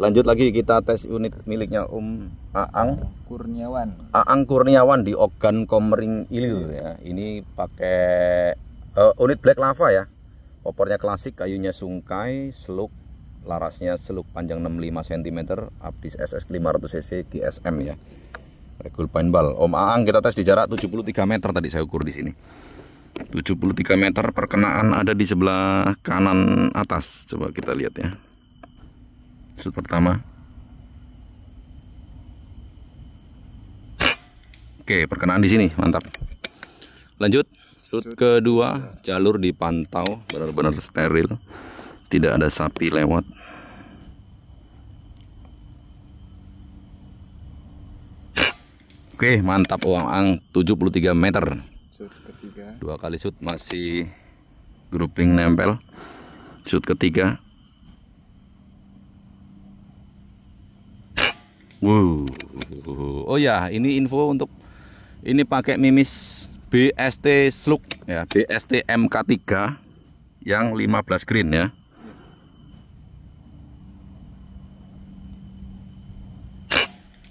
lanjut lagi kita tes unit miliknya Om Aang Kurniawan. Aang Kurniawan di Ogan Komering Ilir iya. ya. Ini pakai uh, unit black lava ya. Popornya klasik, kayunya sungkai, seluk larasnya seluk panjang 65 cm, abdis SS 500 cc GSM ya. Regul paintball. Om Aang kita tes di jarak 73 meter tadi saya ukur di sini. 73 meter perkenaan ada di sebelah kanan atas. Coba kita lihat ya shoot pertama oke perkenaan di sini mantap lanjut shoot kedua jalur dipantau benar-benar steril tidak ada sapi lewat Oke, mantap uang-ang 73 meter. Dua kali shoot masih grouping nempel. Shoot ketiga Wow. Oh ya, ini info untuk ini pakai mimis BST Slug ya, BST MK3 yang 15 green ya.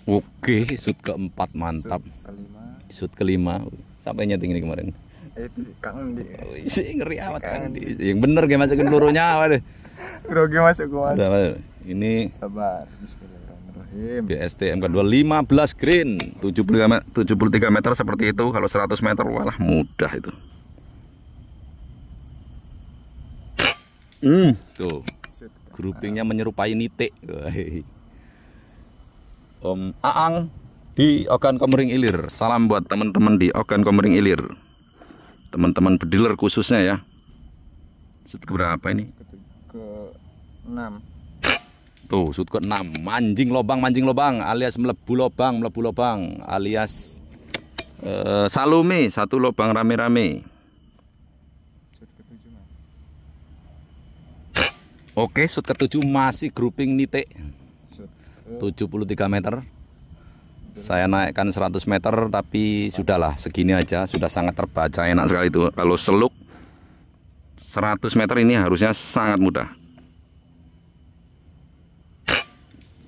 Oke, shoot keempat mantap. Shoot kelima. Shoot kelima. Sampai nyeting ini kemarin. Itu kangen di. ngeri amat Kang di. Yang bener kayak masukin pelurunya waduh. deh. Grogi masuk gua. ini sabar. BSTM iya. kedua 2 15 green 73, 73 meter seperti itu kalau 100 meter walah mudah itu hmm, tuh groupingnya menyerupai nitik Om Aang di Ogan Komering Ilir salam buat teman-teman di Ogan Komering Ilir teman-teman bediler khususnya ya set berapa ini ke 6 Tuh, ke 6. Mancing lobang, mancing lobang alias melebu lobang, melebu lobang alias uh, salumi satu lobang rame-rame. Oke, sudut ke-7 masih grouping nite. tiga meter. Saya naikkan 100 meter tapi sudahlah segini aja, sudah sangat terbaca enak sekali itu. Kalau seluk 100 meter ini harusnya sangat mudah.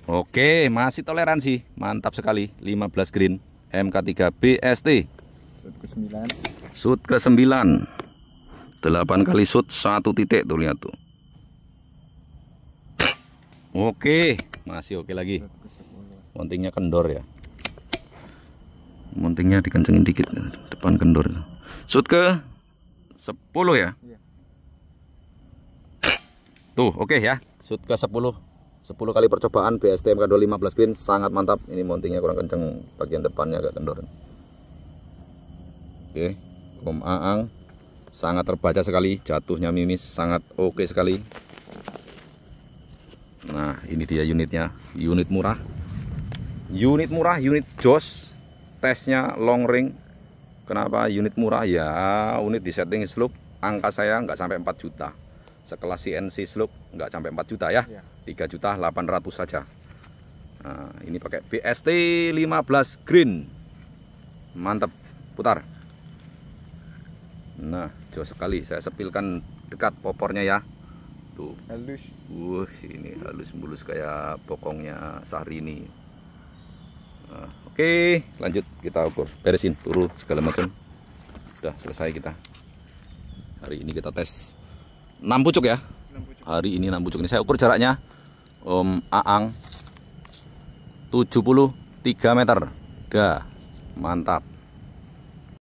Oke, masih toleransi. Mantap sekali. 15 green MK3 BST. Sud ke-9. Sud ke-9. 8 kali sud 1 titik tuh lihat tuh. Oke, masih oke lagi. Montingnya kendor ya. Montingnya dikencengin dikit depan kendor. Sud ke 10 ya. Iya. Tuh, oke ya. Sud ke 10 10 kali percobaan BSTM mk 215 green sangat mantap ini mountingnya kurang kenceng bagian depannya agak kendor oke Om Aang sangat terbaca sekali jatuhnya mimis sangat oke okay sekali nah ini dia unitnya unit murah unit murah unit jos tesnya long ring kenapa unit murah ya unit di setting slope angka saya nggak sampai 4 juta sekelas CNC Slug nggak sampai 4 juta ya, ya. 3 juta 800 saja nah, ini pakai BST 15 green mantap putar nah jauh sekali saya sepilkan dekat popornya ya tuh halus uh ini halus mulus kayak bokongnya ini nah, oke lanjut kita ukur beresin turun segala macam udah selesai kita hari ini kita tes 6 pucuk ya 6 pucuk. hari ini 6 pucuk ini saya ukur jaraknya Om um, Aang 73 meter dah mantap